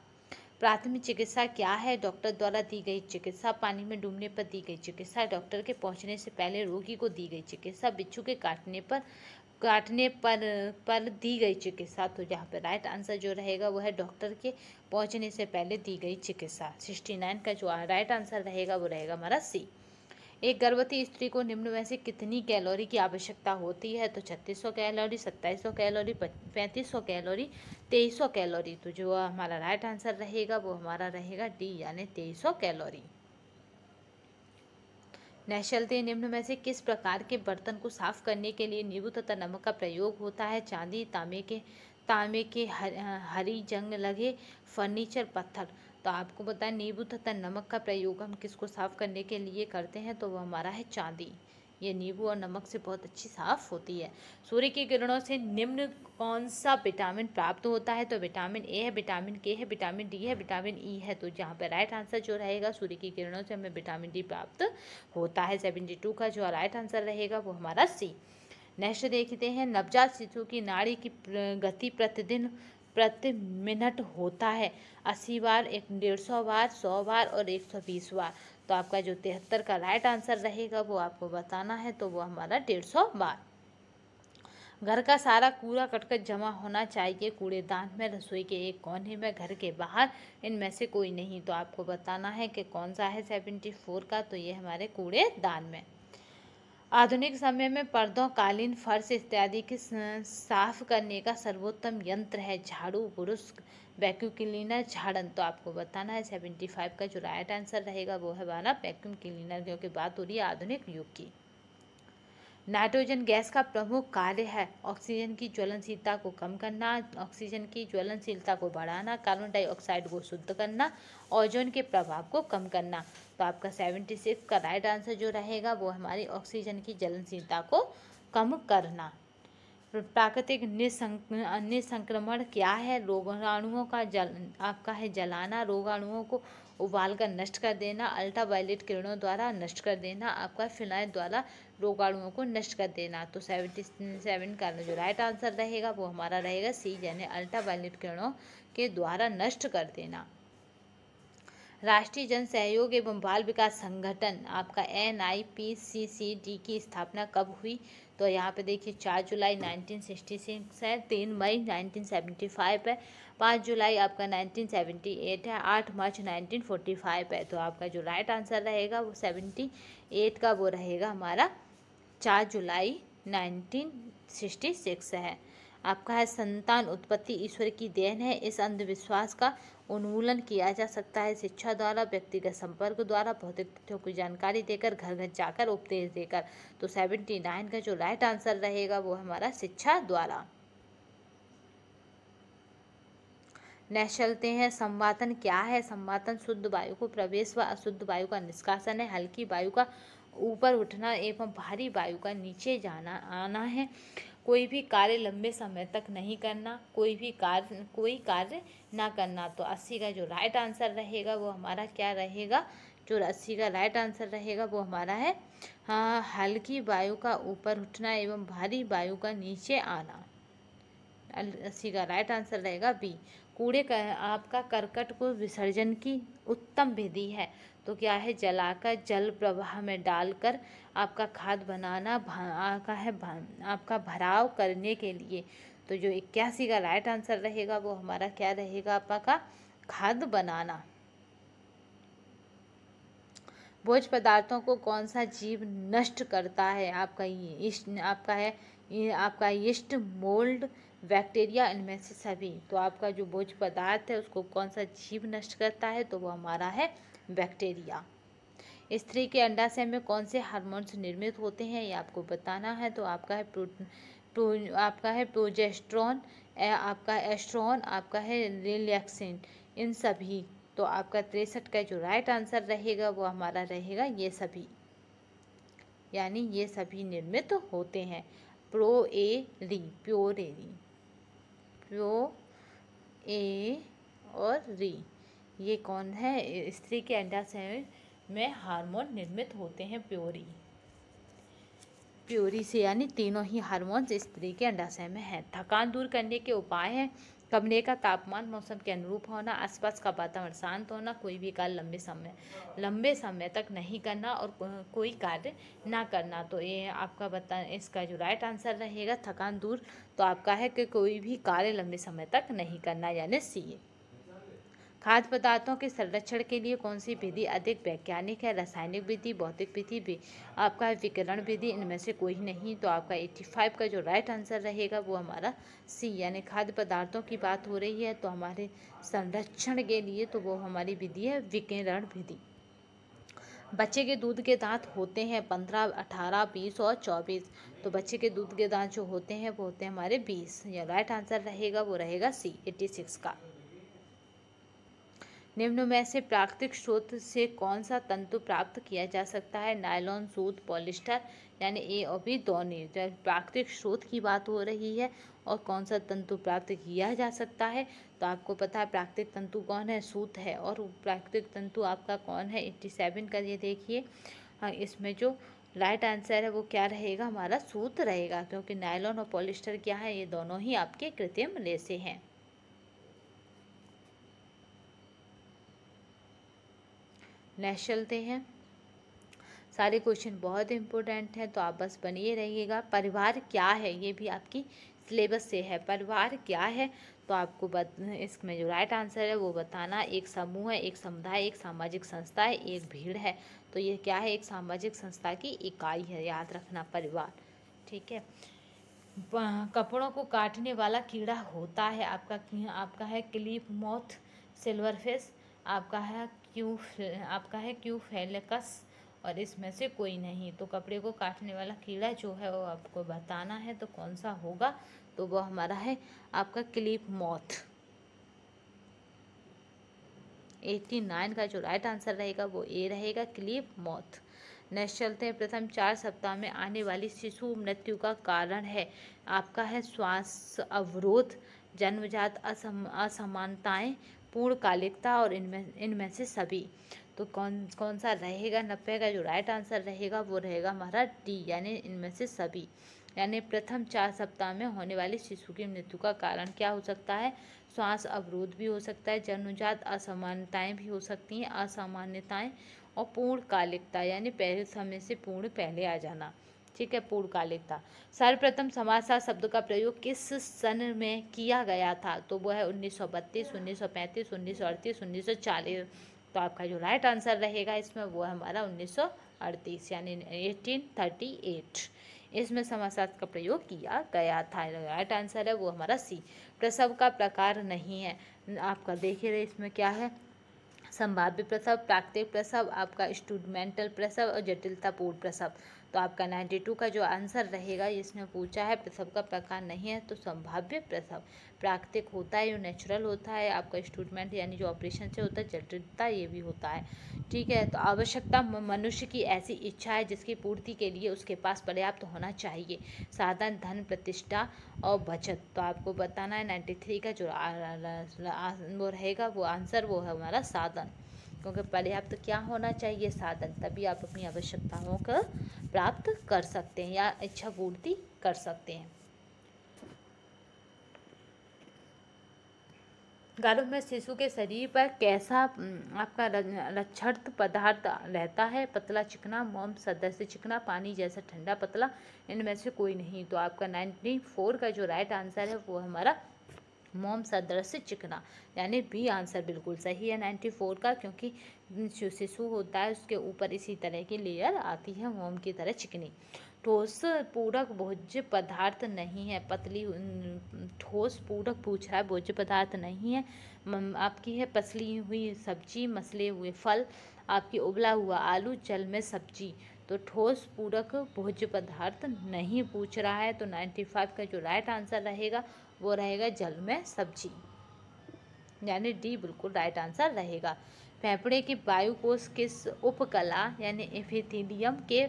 प्राथमिक चिकित्सा क्या है डॉक्टर द्वारा दी गई चिकित्सा पानी में डूबने पर दी गई चिकित्सा डॉक्टर के पहुंचने से पहले रोगी को दी गई चिकित्सा बिच्छू के काटने पर काटने पर पर दी गई चिकित्सा तो यहाँ पर राइट आंसर जो रहेगा वह है डॉक्टर के पहुँचने से पहले दी गई चिकित्सा सिक्सटी नाइन का जो राइट आंसर रहेगा वो रहेगा हमारा सी एक गर्भवती स्त्री को निम्न में से कितनी कैलोरी की आवश्यकता होती है तो 3600 कैलोरी 2700 कैलोरी 3500 कैलोरी 2300 कैलोरी तो जो हमारा राइट आंसर रहेगा वो हमारा रहेगा डी यानी 2300 कैलोरी नहशलते निम्न में से किस प्रकार के बर्तन को साफ करने के लिए नींबू तथा नमक का प्रयोग होता है चांदी तांबे के तांबे के हर, हरी जंग लगे फर्नीचर पत्थर तो आपको बताएं नींबू तथा नमक का प्रयोग हम किसको साफ करने के लिए करते हैं तो वो हमारा है चांदी ये नींबू और नमक से बहुत अच्छी साफ होती है सूर्य की किरणों से निम्न कौन सा विटामिन प्राप्त होता है तो विटामिन ए है विटामिन के है विटामिन डी है विटामिन ई है तो यहाँ पर राइट आंसर जो रहेगा सूर्य की किरणों से हमें विटामिन डी प्राप्त होता है सेवेंटी टू का जो राइट आंसर रहेगा वो हमारा सी नेक्स्ट देखते हैं नवजात शिशु की नाड़ी की गति प्रतिदिन प्रति मिनट होता है अस्सी बार एक डेढ़ सौ बार सौ बार और एक सौ बीस बार तो आपका जो तिहत्तर का राइट आंसर रहेगा वो आपको बताना है तो वो हमारा डेढ़ सौ बार घर का सारा कूड़ा कर जमा होना चाहिए कूड़ेदान में रसोई के एक कोने में घर के बाहर इनमें से कोई नहीं तो आपको बताना है कि कौन सा है सेवेंटी फोर का तो ये हमारे कूड़ेदान में आधुनिक समय में पर्दों कालीन फर्श इत्यादि के साफ करने का सर्वोत्तम यंत्र है झाड़ू बुरुस वैक्यूम क्लीनर झाड़न तो आपको बताना है सेवेंटी फाइव का जो राइट आंसर रहेगा वो है वाला वैक्यूम क्लीनर क्योंकि बात हो रही है आधुनिक युग की नाइट्रोजन गैस का प्रमुख कार्य है ऑक्सीजन की ज्वलनशीलता को कम करना ऑक्सीजन की ज्वलनशीलता को बढ़ाना कार्बन डाइऑक्साइड को शुद्ध करना ओजोन के प्रभाव को कम करना तो आपका सेवेंटी सिक्स का राइट आंसर जो रहेगा वो हमारी ऑक्सीजन की ज्वलनशीलता को कम करना प्राकृतिक निसंक निसंक्रमण क्या है रोगाणुओं का जल आपका है जलाना रोगाणुओं को उबाल कर नष्ट कर देना अल्ट्रावायलेट किरणों द्वारा नष्ट कर देना आपका फिनाइल द्वारा रोगाणुओं को नष्ट कर देना तो सेवेंटी सेवन का जो राइट आंसर रहेगा वो हमारा रहेगा सी यानी अल्ट्रावायलेट किरणों के द्वारा नष्ट कर देना राष्ट्रीय जन सहयोग एवं बाल विकास संगठन आपका N I P C C D की स्थापना कब हुई तो यहाँ पे देखिए चार जुलाई 1966 है तीन मई 1975 है पाँच जुलाई आपका 1978 है आठ मार्च 1945 है तो आपका जो राइट आंसर रहेगा वो 78 का वो रहेगा हमारा चार जुलाई 1966 है आपका है संतान उत्पत्ति ईश्वर की देन है इस अंधविश्वास का उन्मूलन किया जा सकता है शिक्षा द्वारा व्यक्तिगत संपर्क द्वारा भौतिक तथ्यों की जानकारी देकर घर घर जाकर उपदेश देकर तो सेवेंटी नाइन का जो राइट आंसर रहेगा वो हमारा शिक्षा द्वारा नेक्स्ट चलते हैं संवातन क्या है संवातन शुद्ध वायु को प्रवेश व अशुद्ध वायु का निष्कासन है हल्की वायु का ऊपर उठना एवं भारी वायु का नीचे जाना आना है कोई भी कार्य लंबे समय तक नहीं करना कोई भी कार्य कोई कार्य ना करना तो अस्सी का जो राइट आंसर रहेगा वो हमारा क्या रहेगा जो अस्सी का राइट आंसर रहेगा वो हमारा है हाँ हल्की वायु का ऊपर उठना एवं भारी वायु का नीचे आना अस्सी का राइट आंसर रहेगा बी कूड़े का आपका करकट को विसर्जन की उत्तम विधि है तो क्या है जलाकर जल प्रवाह में डालकर आपका खाद बनाना का है आपका भराव करने के लिए तो जो इक्यासी का राइट आंसर रहेगा वो हमारा क्या रहेगा आपका खाद बनाना भोज पदार्थों को कौन सा जीव नष्ट करता है आपका इष्ट आपका है आपका इष्ट मोल्ड बैक्टीरिया इनमें से सभी तो आपका जो भोज पदार्थ है उसको कौन सा जीव नष्ट करता है तो वो हमारा है बैक्टीरिया स्त्री के अंडाशय में कौन से हार्मोन्स निर्मित होते हैं ये आपको बताना है तो आपका है प्रो, प्रो आपका है प्रोजेस्ट्रॉन आपका एस्ट्रॉन आपका है रिलैक्सिन इन सभी तो आपका तिरसठ का जो राइट आंसर रहेगा वो हमारा रहेगा ये सभी यानी ये सभी निर्मित तो होते हैं प्रो ए री प्योर ए री प्रो ए और री ये कौन है स्त्री के अंडाशय में हार्मोन निर्मित होते हैं प्योरी प्योरी से यानी तीनों ही हार्मोन्स स्त्री के अंडाशय में हैं थकान दूर करने के उपाय हैं कमरे का तापमान मौसम के अनुरूप होना आसपास का वातावरण शांत होना कोई भी कार्य लंबे समय लंबे समय तक नहीं करना और कोई कार्य ना करना तो ये आपका बता इसका जो राइट आंसर रहेगा थकान दूर तो आपका है कि कोई भी कार्य लंबे समय तक नहीं करना यानी सी खाद्य पदार्थों के संरक्षण के लिए कौन सी विधि अधिक वैज्ञानिक है रासायनिक विधि भौतिक विधि भी आपका विकरण विधि इनमें से कोई नहीं तो आपका 85 का जो राइट आंसर रहेगा वो हमारा सी यानी खाद्य पदार्थों की बात हो रही है तो हमारे संरक्षण के लिए तो वो हमारी विधि है विकिरण विधि बच्चे के दूध के दांत होते हैं पंद्रह अठारह बीस और चौबीस तो बच्चे के दूध के दांत जो होते हैं वो होते हैं हमारे बीस या राइट आंसर रहेगा वो रहेगा सी एट्टी सिक्स का निम्न में से प्राकृतिक स्रोत से कौन सा तंतु प्राप्त किया जा सकता है नायलॉन सूत पॉलिस्टर यानी ए और बी दोनों जब तो प्राकृतिक स्रोत की बात हो रही है और कौन सा तंतु प्राप्त किया जा सकता है तो आपको पता है प्राकृतिक तंतु कौन है सूत है और प्राकृतिक तंतु आपका कौन है एट्टी सेवन का ये देखिए हाँ इसमें जो राइट आंसर है वो क्या रहेगा हमारा सूत रहेगा क्योंकि नायलॉन और पॉलिस्टर क्या है ये दोनों ही आपके कृत्रिम रेसे हैं नेक्स्ट चलते हैं सारे क्वेश्चन बहुत इंपॉर्टेंट हैं तो आप बस बनिए रहिएगा परिवार क्या है ये भी आपकी सिलेबस से है परिवार क्या है तो आपको बत इसमें जो राइट आंसर है वो बताना एक समूह है एक समुदाय एक सामाजिक संस्था है एक भीड़ है तो ये क्या है एक सामाजिक संस्था की इकाई है याद रखना परिवार ठीक है कपड़ों को काटने वाला कीड़ा होता है आपका आपका है क्लीप मोथ सिल्वर फिश आपका है क्यों आपका है क्यों फैलकस और इसमें से कोई नहीं तो कपड़े को काटने वाला कीड़ा जो है वो आपको बताना है तो कौन सा होगा तो वो हमारा है आपका क्लिप मौथ एट्टी नाइन का जो राइट आंसर रहेगा वो ए रहेगा क्लिप मौत नेक्स्ट चलते हैं प्रथम चार सप्ताह में आने वाली शिशु मृत्यु का कारण है आपका है श्वास अवरोध जन्मजात असम असमानताएँ पूर्णकालिकता और इनमें इनमें से सभी तो कौन कौन सा रहेगा नब्बे का जो राइट आंसर रहेगा वो रहेगा हमारा डी यानी इनमें से सभी यानी प्रथम चार सप्ताह में होने वाली शिशु की मृत्यु का कारण क्या हो सकता है श्वास अवरोध भी हो सकता है जन्मजात असामान्यताएँ भी हो सकती हैं असामान्यताएं और पूर्णकालिकता यानी पहले समय से पूर्ण पहले आ जाना ठीक है पूर्वकालिकता सर्वप्रथम समाजशास्त्र शब्द का प्रयोग किस सन में किया गया था तो वो है अड़तीस उन्नीस सौ चालीस तो आपका जो राइट आंसर रहेगा इसमें वो है हमारा अड़तीस यानी एट इसमें समाजशास्त्र का प्रयोग किया गया था राइट आंसर है वो हमारा सी प्रसव का प्रकार नहीं है आपका देखिए इसमें क्या है संभाव्य प्रसव प्राकृतिक प्रसव आपका स्टूडमेंटल प्रसव और जटिलतापूर्ण प्रसव तो आपका नाइन्टी टू का जो आंसर रहेगा इसमें पूछा है प्रसव का प्रकार नहीं है तो संभाव्य प्रसव प्राकृतिक होता है या नेचुरल होता है आपका स्टूडमेंट यानी जो ऑपरेशन से होता है जटिलता ये भी होता है ठीक है तो आवश्यकता मनुष्य की ऐसी इच्छा है जिसकी पूर्ति के लिए उसके पास पर्याप्त होना चाहिए साधन धन प्रतिष्ठा और बचत तो आपको बताना है नाइन्टी थ्री का जो वो रहेगा वो आंसर वो है हमारा साधन क्योंकि पहले आप तो क्या होना चाहिए साधन तभी आप अपनी आवश्यकताओं को प्राप्त कर सकते हैं या इच्छा पूर्ति कर सकते हैं गर्भ में शिशु के शरीर पर कैसा हम्म, आपका लक्षण पदार्थ रहता है पतला चिकना मोम सदस्य चिकना पानी जैसा ठंडा पतला इनमें से कोई नहीं तो आपका नाइन्टी फोर का जो राइट आंसर है वो हमारा मोम सदृश चिकना यानी बी आंसर बिल्कुल सही है नाइन्टी फोर का क्योंकि जो शिशु होता है उसके ऊपर इसी तरह की लेयर आती है मोम की तरह चिकनी ठोस पूरक भोज्य पदार्थ नहीं है पतली ठोस पूरक पूछ रहा है भोज्य पदार्थ नहीं है आपकी है पसली हुई सब्जी मसले हुए फल आपकी उबला हुआ आलू जल में सब्जी तो ठोस पूरक भोज्य पदार्थ नहीं पूछ रहा है तो नाइन्टी फाइव का जो राइट आंसर रहेगा वो रहेगा जल में सब्जी यानी डी बिल्कुल राइट आंसर रहेगा फेफड़े के वायु कोष किस उपकला यानी एफिथिलियम के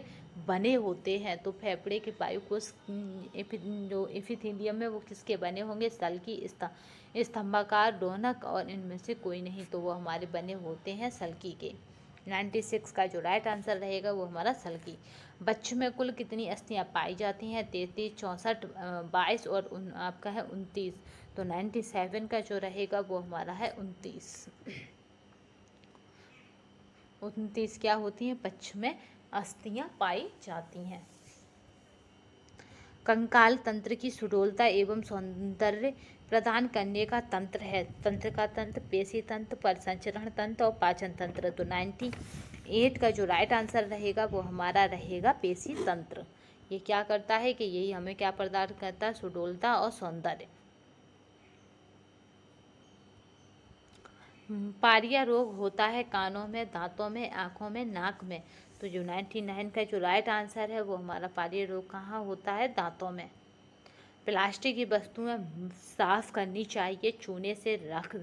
बने होते हैं तो फेफड़े के वायु कोष जो एफिथिलियम है वो किसके बने होंगे सल की स्तंभाकार डोनक और इनमें से कोई नहीं तो वो हमारे बने होते हैं सल्की के नाइन्टी सिक्स का जो राइट आंसर रहेगा वो हमारा सलकी बच्चों में कुल कितनी अस्थियाँ पाई जाती हैं तैंतीस चौंसठ बाईस और उन आपका है उनतीस तो नाइन्टी सेवन का जो रहेगा वो हमारा है उनतीस उनतीस क्या होती हैं बच्चों में अस्थियाँ पाई जाती हैं कंकाल तंत्र की सुडोलता एवं सौंदर्य प्रदान करने का तंत्र है तंत्र का तंत्र पेशी तंत्र संचरण तंत्र और पाचन तंत्र तो नाइन्टी एट का जो राइट आंसर रहेगा वो हमारा रहेगा पेशी तंत्र ये क्या करता है कि यही हमें क्या प्रदान करता है सुडोलता और सौंदर्य हम्म, पारिया रोग होता है कानों में दांतों में आँखों में नाक में तो जो नाइन्टी नाइन का जो राइट आंसर है वो हमारा पारिया रोग कहाँ होता है दांतों में प्लास्टिक की वस्तुएं साफ करनी चाहिए चूने से रख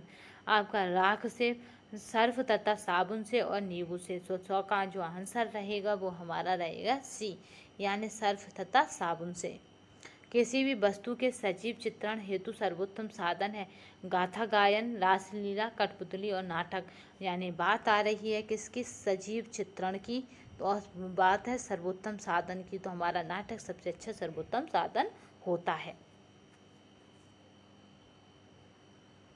आपका राख से सर्फ तथा साबुन से और नींबू से सो सौ का जो आंसर रहेगा वो हमारा रहेगा सी यानी सर्फ तथा साबुन से किसी भी वस्तु के सजीव चित्रण हेतु सर्वोत्तम साधन है गाथा गायन रासलीला कठपुतली और नाटक यानी बात आ रही है किसकी सजीव चित्रण की तो बात है सर्वोत्तम साधन की तो हमारा नाटक सबसे अच्छा सर्वोत्तम साधन होता है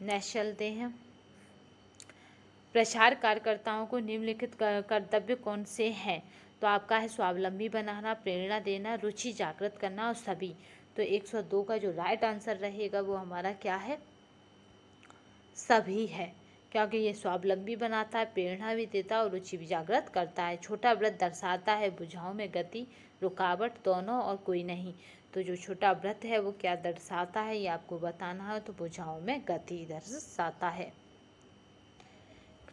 नेक्स्ट चलते हैं प्रचार कार्यकर्ताओं को निम्नलिखित कर्तव्य कौन से हैं तो आपका है स्वावलंबी बनाना प्रेरणा देना रुचि जागृत करना और सभी तो 102 का जो राइट आंसर रहेगा वो हमारा क्या है सभी है क्योंकि ये स्वावलंबी बनाता है प्रेरणा भी देता है और रुचि भी जागृत करता है छोटा व्रत दर्शाता है बुझाओं में गति रुकावट दोनों और कोई नहीं तो जो छोटा व्रत है वो क्या दर्शाता है ये आपको बताना है तो बुझाओं में गति दर्शाता है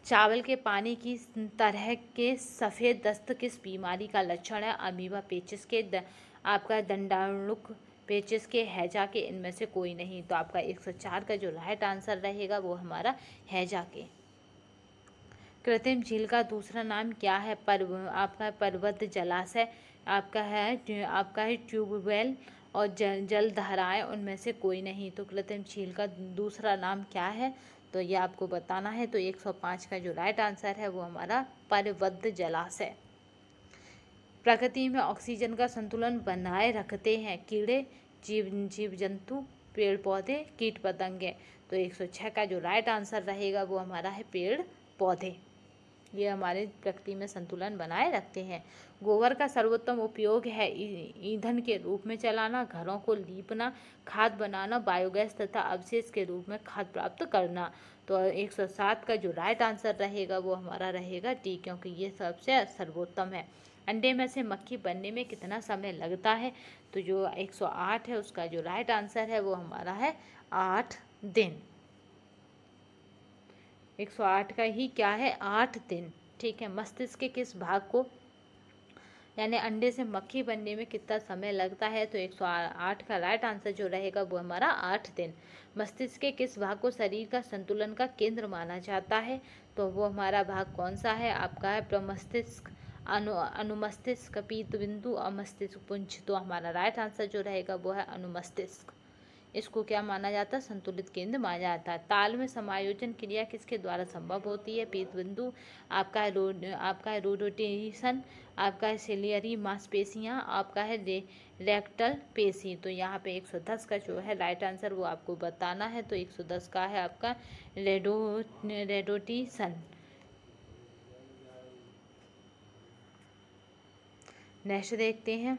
चावल के पानी की तरह के सफ़ेद दस्त किस बीमारी का लक्षण है अमीबा पेचिस के द, आपका दंडाणुक पेचिस के हैजा के इनमें से कोई नहीं तो आपका 104 का जो राइट आंसर रहेगा वो हमारा हैजा के कृत्रिम झील का दूसरा नाम क्या है पर्व आपका पर्वत जलाशय आपका है आपका है ट्यूबवेल और जल जल धाराएँ उनमें से कोई नहीं तो कृत्रिम झील का दूसरा नाम क्या है तो ये आपको बताना है तो 105 का जो राइट आंसर है वो हमारा परिबद्ध जलाशय प्रकृति में ऑक्सीजन का संतुलन बनाए रखते हैं कीड़े जीव जीव जंतु पेड़ पौधे कीट पतंगे तो 106 का जो राइट आंसर रहेगा वो हमारा है पेड़ पौधे ये हमारे प्रकृति में संतुलन बनाए रखते हैं गोबर का सर्वोत्तम उपयोग है ईंधन के रूप में चलाना घरों को लीपना खाद बनाना बायोगैस तथा अवशेष के रूप में खाद प्राप्त करना तो 107 का जो राइट आंसर रहेगा वो हमारा रहेगा टी क्योंकि ये सबसे सर्वोत्तम है अंडे में से मक्खी बनने में कितना समय लगता है तो जो 108 है उसका जो राइट आंसर है वो हमारा है आठ दिन 108 का ही क्या है आठ दिन ठीक है मस्तिष्क के किस भाग को यानी अंडे से मक्खी बनने में कितना समय लगता है तो 108 का राइट आंसर जो रहेगा वो हमारा आठ दिन मस्तिष्क के किस भाग को शरीर का संतुलन का केंद्र माना जाता है तो वो हमारा भाग कौन सा है आपका है प्रमस्तिष्क अनु अनुमस्तिष्क पीत बिंदु अमस्तिष्क मस्तिष्क पुंज तो हमारा राइट आंसर जो रहेगा वो है अनुमस्तिष्क इसको क्या माना जाता है संतुलित केंद्र माना जाता है ताल में समायोजन क्रिया किसके द्वारा संभव होती है पीत बिंदु आपका है आपका है रोडोटेशन आपका है सिलियरी मांसपेशियाँ आपका है रेक्टल पेशी तो यहाँ पे 110 का जो है राइट आंसर वो आपको बताना है तो 110 का है आपका रेडो रेडोटीसन नेक्स्ट देखते हैं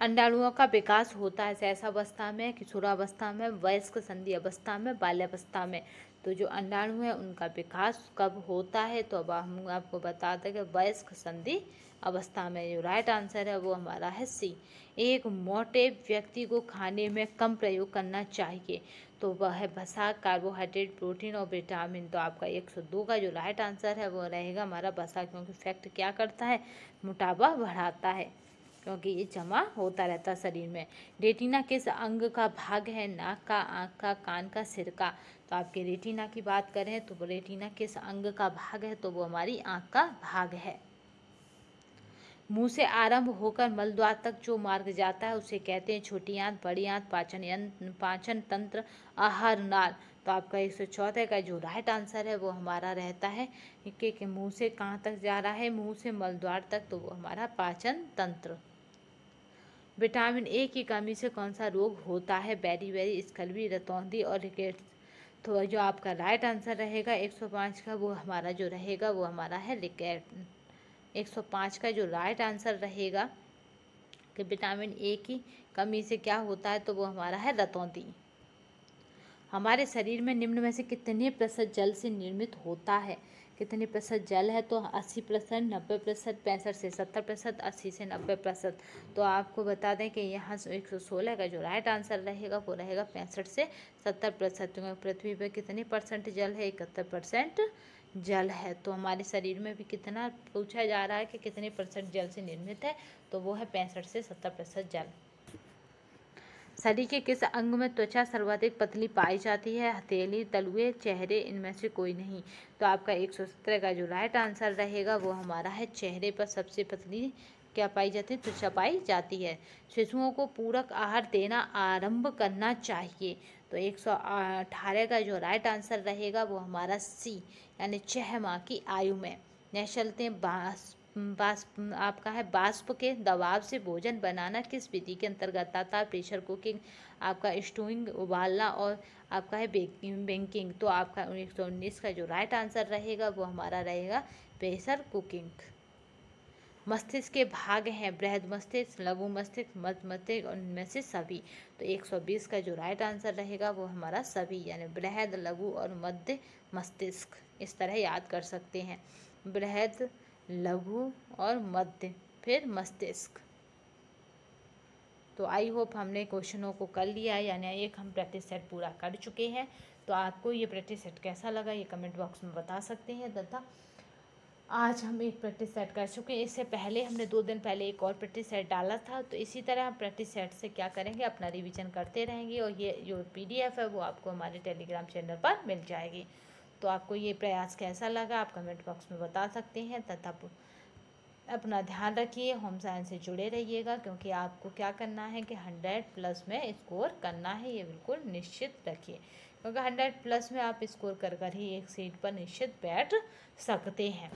अंडाणुओं का विकास होता है शैशावस्था में किशोरावस्था में वयस्क संधि अवस्था में बाल्यावस्था में तो जो अंडाणु है उनका विकास कब होता है तो अब हम आपको बता दें कि वयस्क संधि अवस्था में जो राइट आंसर है वो हमारा है सी एक मोटे व्यक्ति को खाने में कम प्रयोग करना चाहिए तो वह है भसा कार्बोहाइड्रेट प्रोटीन और विटामिन तो आपका एक सौ दो का जो राइट आंसर है वो रहेगा हमारा भसा क्योंकि फैक्ट क्या करता है मोटापा बढ़ाता है क्योंकि ये जमा होता रहता शरीर में रेटिना किस अंग का भाग है नाक का आँख का कान का सिर का तो आपके रेटिना की बात करें तो रेटिना किस अंग का भाग है तो वो हमारी आँख का भाग है मुंह से आरंभ होकर मलद्वार तक जो मार्ग जाता है उसे कहते हैं छोटी आंत बड़ी आंत पाचन यंत्र पाचन तंत्र आहार नाल तो आपका एक सौ चौथे का जो राइट आंसर है वो हमारा रहता है कि मुंह से कहाँ तक जा रहा है मुंह से मलद्वार तक तो वो हमारा पाचन तंत्र विटामिन ए की कमी से कौन सा रोग होता है बेरी बेरी स्कलवी रतौंधी और रिकेट्स तो जो आपका राइट आंसर रहेगा 105 का वो हमारा जो रहेगा वो हमारा है रिकेट 105 का जो राइट आंसर रहेगा कि विटामिन ए की कमी से क्या होता है तो वो हमारा है रतौंधी हमारे शरीर में निम्न में से कितने प्रतिशत जल से निर्मित होता है कितने प्रतिशत जल है तो अस्सी प्रतिशत नब्बे प्रतिशत पैंसठ से सत्तर प्रतिशत अस्सी से नब्बे प्रतिशत तो आपको बता दें कि यहाँ एक सौ सोलह का जो राइट आंसर रहेगा वो रहेगा पैंसठ से सत्तर प्रतिशत क्योंकि तो पृथ्वी पर कितने परसेंट जल है इकहत्तर परसेंट जल है तो हमारे शरीर में भी कितना पूछा जा रहा है कि कितने परसेंट जल से निर्मित है तो वो है पैंसठ से सत्तर प्रतिशत जल शरीर के किस अंग में त्वचा सर्वाधिक पतली पाई जाती है हथेली तलुए चेहरे इनमें से कोई नहीं तो आपका एक सौ सत्रह का जो राइट आंसर रहेगा वो हमारा है चेहरे पर सबसे पतली क्या पाई जाती है त्वचा पाई जाती है शिशुओं को पूरक आहार देना आरंभ करना चाहिए तो एक सौ अठारह का जो राइट आंसर रहेगा वो हमारा सी यानी छह माह की आयु में चलते बास बाष्प आपका है बाष्प के दबाव से भोजन बनाना किस विधि के अंतर्गत आता है प्रेशर कुकिंग आपका स्टोइंग उबालना और आपका है बेकिंग तो आपका उन्नीस सौ उन्नीस का जो राइट आंसर रहेगा वो हमारा रहेगा प्रेशर कुकिंग मस्तिष्क के भाग हैं बृहद मस्तिष्क लघु मस्तिष्क मध्य मस्तिष्क उनमें से सभी तो 120 का जो राइट आंसर रहेगा वो हमारा सभी यानी बृहद लघु और मध्य मस्तिष्क इस तरह याद कर सकते हैं बृहद लघु और मध्य फिर मस्तिष्क तो आई होप हमने क्वेश्चनों को कर लिया यानी एक हम प्रैक्टिस सेट पूरा कर चुके हैं तो आपको ये प्रैक्टिस सेट कैसा लगा ये कमेंट बॉक्स में बता सकते हैं तथा आज हम एक प्रैक्टिस सेट कर चुके हैं इससे पहले हमने दो दिन पहले एक और प्रैक्टिस सेट डाला था तो इसी तरह हम प्रैक्टिस सेट से क्या करेंगे अपना रिविजन करते रहेंगे और ये जो पी है वो आपको हमारे टेलीग्राम चैनल पर मिल जाएगी तो आपको ये प्रयास कैसा लगा आप कमेंट बॉक्स में बता सकते हैं तथा अपना ध्यान रखिए होम साइंस से जुड़े रहिएगा क्योंकि आपको क्या करना है कि हंड्रेड प्लस में स्कोर करना है ये बिल्कुल निश्चित रखिए क्योंकि हंड्रेड प्लस में आप स्कोर कर कर ही एक सीट पर निश्चित बैठ सकते हैं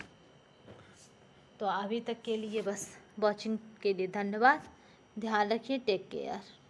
तो अभी तक के लिए बस वॉचिंग के लिए धन्यवाद ध्यान रखिए टेक केयर